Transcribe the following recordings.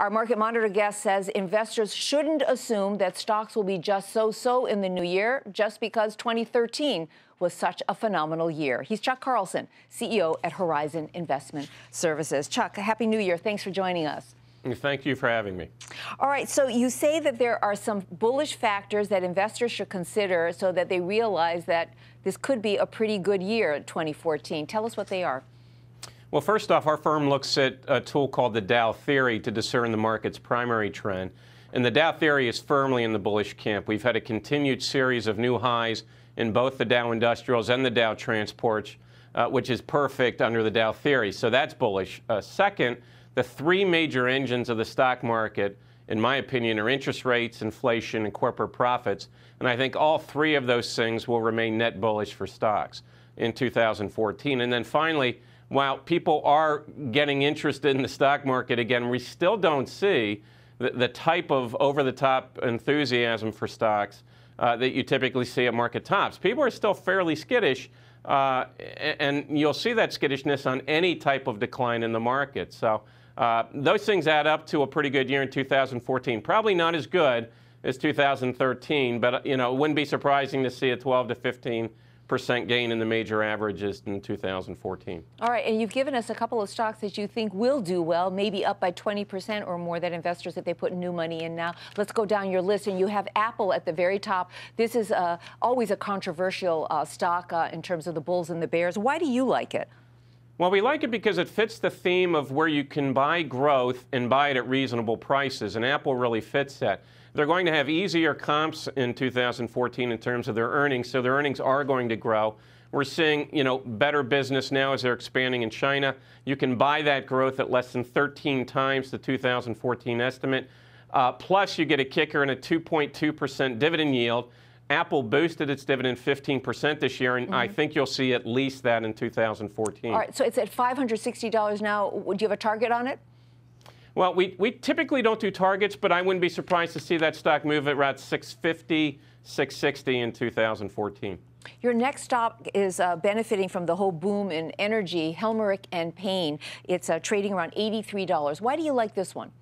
Our market monitor guest says investors shouldn't assume that stocks will be just so so in the new year just because 2013 was such a phenomenal year. He's Chuck Carlson, CEO at Horizon Investment Services. Chuck, happy new year. Thanks for joining us. Thank you for having me. All right, so you say that there are some bullish factors that investors should consider so that they realize that this could be a pretty good year 2014. Tell us what they are. Well, first off, our firm looks at a tool called the Dow Theory to discern the market's primary trend. And the Dow Theory is firmly in the bullish camp. We've had a continued series of new highs in both the Dow Industrials and the Dow Transports, uh, which is perfect under the Dow Theory. So that's bullish. Uh, second, the three major engines of the stock market, in my opinion, are interest rates, inflation, and corporate profits. And I think all three of those things will remain net bullish for stocks in 2014. And then finally, while people are getting interested in the stock market again, we still don't see the, the type of over the top enthusiasm for stocks uh, that you typically see at market tops. People are still fairly skittish. Uh, and you'll see that skittishness on any type of decline in the market. So uh, those things add up to a pretty good year in 2014. Probably not as good as 2013, but you know, it wouldn't be surprising to see a 12 to 15 percent gain in the major averages in 2014. All right, and you've given us a couple of stocks that you think will do well, maybe up by 20% or more that investors, if they put new money in now. Let's go down your list, and you have Apple at the very top. This is uh, always a controversial uh, stock uh, in terms of the bulls and the bears. Why do you like it? Well, we like it because it fits the theme of where you can buy growth and buy it at reasonable prices, and Apple really fits that. They're going to have easier comps in 2014 in terms of their earnings, so their earnings are going to grow. We're seeing, you know, better business now as they're expanding in China. You can buy that growth at less than 13 times the 2014 estimate. Uh, plus, you get a kicker and a 2.2% dividend yield. Apple boosted its dividend 15% this year, and mm-hmm. I think you'll see at least that in 2014. All right, so it's at $560 now. Do you have a target on it? Well, we, we typically don't do targets, but I wouldn't be surprised to see that stock move at around 650, 660 in 2014. Your next stop is uh, benefiting from the whole boom in energy, Helmerich and Payne. It's uh, trading around $83. Why do you like this one?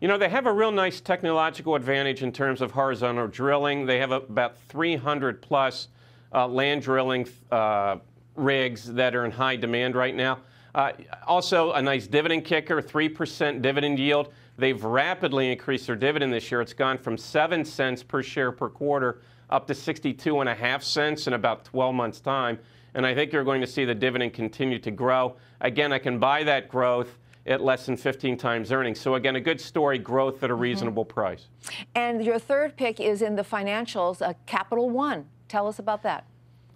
You know, they have a real nice technological advantage in terms of horizontal drilling. They have about 300 plus uh, land drilling uh, rigs that are in high demand right now. Uh, also, a nice dividend kicker, 3% dividend yield. They've rapidly increased their dividend this year. It's gone from 7 cents per share per quarter up to 62 and a half cents in about 12 months' time. And I think you're going to see the dividend continue to grow. Again, I can buy that growth at less than 15 times earnings. So again, a good story, growth at a mm-hmm. reasonable mm -hmm. price. And your third pick is in the financials, uh, Capital One. Tell us about that.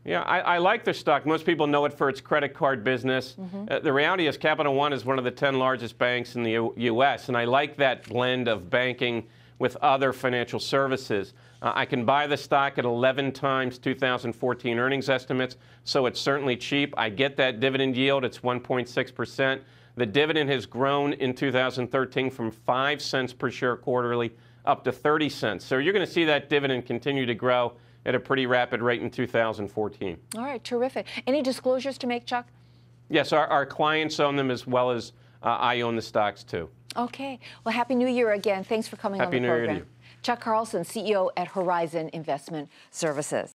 Yeah, I, I, like the stock. Most people know it for its credit card business. Mm -hmm. uh, the reality is, Capital One is one of the 10 largest banks in the U U.S., and I like that blend of banking with other financial services. Uh, I can buy the stock at 11 times 2014 earnings estimates, so it's certainly cheap. I get that dividend yield, it's 1.6 percent. The dividend has grown in 2013 from 5 cents per share quarterly up to 30 cents. So you're going to see that dividend continue to grow at a pretty rapid rate in 2014. All right, terrific. Any disclosures to make, Chuck? Yes, our, our clients own them as well as uh, I own the stocks too. Okay. Well, Happy New Year again. Thanks for coming Happy on the New program. Happy New Year to you. Chuck Carlson, CEO at Horizon Investment Services.